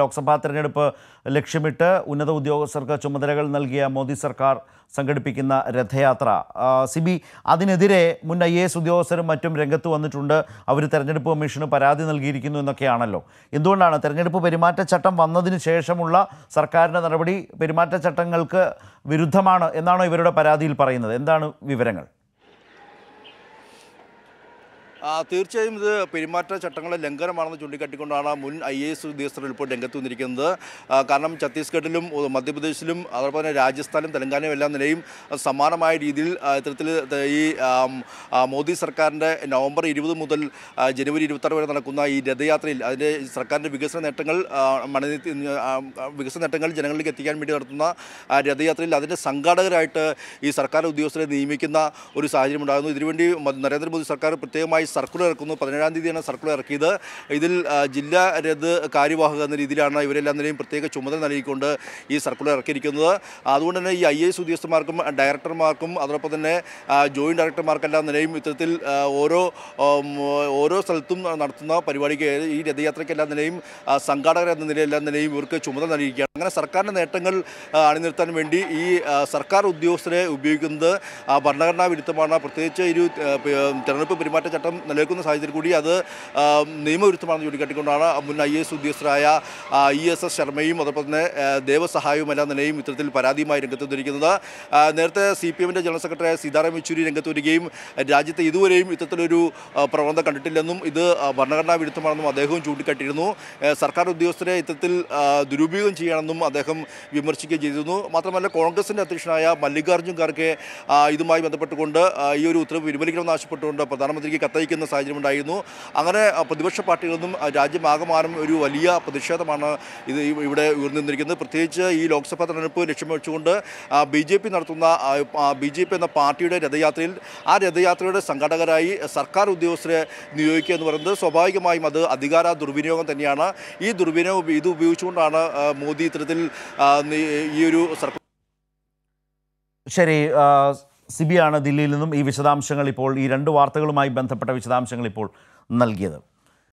ലോക്സഭാ തെരഞ്ഞെടുപ്പ് ലക്ഷ്യമിട്ട് ഉന്നത ഉദ്യോഗസ്ഥർക്ക് ചുമതലകൾ നൽകിയ മോദി സർക്കാർ സംഘടിപ്പിക്കുന്ന രഥയാത്ര സിബി അതിനെതിരെ മുൻ ഐ എ എസ് ഉദ്യോഗസ്ഥരും മറ്റും രംഗത്ത് വന്നിട്ടുണ്ട് അവർ തെരഞ്ഞെടുപ്പ് കമ്മീഷന് പരാതി നൽകിയിരിക്കുന്നു എന്നൊക്കെയാണല്ലോ എന്തുകൊണ്ടാണ് തെരഞ്ഞെടുപ്പ് പെരുമാറ്റച്ചട്ടം വന്നതിന് ശേഷമുള്ള സർക്കാരിൻ്റെ നടപടി പെരുമാറ്റച്ചട്ടങ്ങൾക്ക് വിരുദ്ധമാണ് എന്നാണോ ഇവരുടെ പരാതിയിൽ പറയുന്നത് എന്താണ് വിവരങ്ങൾ തീർച്ചയായും ഇത് പെരുമാറ്റ ചട്ടങ്ങളെ ലംഘനമാണെന്ന് ചൂണ്ടിക്കാട്ടിക്കൊണ്ടാണ് മുൻ ഐ എ എസ് ഉദ്യോഗസ്ഥർ ഇപ്പോൾ രംഗത്ത് വന്നിരിക്കുന്നത് കാരണം ഛത്തീസ്ഗഡിലും മധ്യപ്രദേശിലും അതുപോലെ തന്നെ രാജസ്ഥാനും തെലങ്കാനയും എല്ലാ നിലയും സമാനമായ രീതിയിൽ ഇത്തരത്തിൽ ഈ മോദി സർക്കാരിൻ്റെ നവംബർ ഇരുപത് മുതൽ ജനുവരി ഇരുപത്താറ് വരെ നടക്കുന്ന ഈ രഥയാത്രയിൽ അതിൻ്റെ സർക്കാരിൻ്റെ വികസന നേട്ടങ്ങൾ മണി വികസന നേട്ടങ്ങൾ ജനങ്ങളിലേക്ക് എത്തിക്കാൻ വേണ്ടി നടത്തുന്ന രഥയാത്രയിൽ അതിൻ്റെ സംഘാടകരായിട്ട് ഈ സർക്കാർ ഉദ്യോഗസ്ഥരെ നിയമിക്കുന്ന ഒരു സാഹചര്യം ഉണ്ടാകുന്നു ഇതിനുവേണ്ടി നരേന്ദ്രമോദി സർക്കാർ പ്രത്യേകമായി സർക്കുലർ ഇറക്കുന്നു പതിനേഴാം തീയതിയാണ് സർക്കുലർ ഇറക്കിയത് ഇതിൽ ജില്ലാ രത് കാര്യവാഹക എന്ന രീതിയിലാണ് ഇവരെല്ലാം നിലയും പ്രത്യേക ചുമതല നൽകിക്കൊണ്ട് ഈ സർക്കുലർ ഇറക്കിയിരിക്കുന്നത് അതുകൊണ്ട് തന്നെ ഈ ഐ എസ് ഉദ്യോഗസ്ഥന്മാർക്കും ഡയറക്ടർമാർക്കും അതോടൊപ്പം തന്നെ ജോയിൻറ്റ് ഡയറക്ടർമാർക്കെല്ലാം നിലയും ഇത്തരത്തിൽ ഓരോ ഓരോ സ്ഥലത്തും നടത്തുന്ന പരിപാടിക്ക് ഈ രഥയാത്രയ്ക്കെല്ലാം നിലയും സംഘാടകർ എന്ന നിലയെല്ലാം നിലയും ഇവർക്ക് ചുമതല നൽകിയിരിക്കുകയാണ് അങ്ങനെ സർക്കാരിൻ്റെ നേട്ടങ്ങൾ അണിനിർത്താൻ വേണ്ടി ഈ സർക്കാർ ഉദ്യോഗസ്ഥരെ ഉപയോഗിക്കുന്നത് ഭരണഘടനാ വിരുദ്ധമാണ് പ്രത്യേകിച്ച് ഒരു തെരഞ്ഞെടുപ്പ് പെരുമാറ്റച്ചട്ടം നിലനിൽക്കുന്ന സാഹചര്യം കൂടി അത് നിയമവിരുദ്ധമാണെന്ന് ചൂണ്ടിക്കാട്ടിക്കൊണ്ടാണ് മുൻ ഐ എസ് ഉദ്യോഗസ്ഥരായ ഇ എസ് എസ് ശർമ്മയും അതോടൊപ്പം തന്നെ ദേവസഹായവും എല്ലാ നിലയും ഇത്തരത്തിൽ പരാതിയുമായി രംഗത്ത് വന്നിരിക്കുന്നത് നേരത്തെ സി പി എമ്മിൻ്റെ ജനറൽ സെക്രട്ടറിയായ സീതാറാം യെച്ചൂരി രംഗത്ത് വരികയും രാജ്യത്തെ ഇതുവരെയും ഇത്തരത്തിലൊരു പ്രവണത കണ്ടിട്ടില്ലെന്നും ഇത് ഭരണഘടനാ വിരുദ്ധമാണെന്നും അദ്ദേഹവും ചൂണ്ടിക്കാട്ടിയിരുന്നു സർക്കാർ ഉദ്യോഗസ്ഥരെ ഇത്തരത്തിൽ ദുരുപയോഗം ചെയ്യണമെന്നും അദ്ദേഹം വിമർശിക്കുകയും ചെയ്തിരുന്നു മാത്രമല്ല കോൺഗ്രസിൻ്റെ അധ്യക്ഷനായ മല്ലികാർജ്ജുൻ ഖാർഗെ ഇതുമായി ബന്ധപ്പെട്ടുകൊണ്ട് ഈ ഒരു ഉത്തരവ് പിൻവലിക്കണമെന്ന് ആവശ്യപ്പെട്ടുകൊണ്ട് പ്രധാനമന്ത്രിക്ക് കത്തയക്കുന്നു സാഹചര്യം ഉണ്ടായിരുന്നു അങ്ങനെ പ്രതിപക്ഷ പാർട്ടികളിൽ നിന്നും രാജ്യമാകമാനം ഒരു വലിയ പ്രതിഷേധമാണ് ഇത് ഇവിടെ ഉയർന്നിരുന്നിരിക്കുന്നത് പ്രത്യേകിച്ച് ഈ ലോക്സഭാ തെരഞ്ഞെടുപ്പ് ലക്ഷ്യം വെച്ചുകൊണ്ട് ബി ജെ പി നടത്തുന്ന ബി ജെ പി എന്ന പാർട്ടിയുടെ രഥയാത്രയിൽ ആ രഥയാത്രയുടെ സംഘാടകരായി സർക്കാർ ഉദ്യോഗസ്ഥരെ നിയോഗിക്കുക എന്ന് പറയുന്നത് സ്വാഭാവികമായും അത് അധികാര ദുർവിനിയോഗം തന്നെയാണ് ഈ ദുർവിനിയോഗം ഇത് ഉപയോഗിച്ചുകൊണ്ടാണ് മോദി ഇത്തരത്തിൽ ഈ ഒരു സർക്കാർ ശരി സിബിയാണ് ദില്ലിയിൽ നിന്നും ഈ വിശദാംശങ്ങൾ ഇപ്പോൾ ഈ രണ്ട് വാർത്തകളുമായി ബന്ധപ്പെട്ട വിശദാംശങ്ങൾ ഇപ്പോൾ നൽകിയത്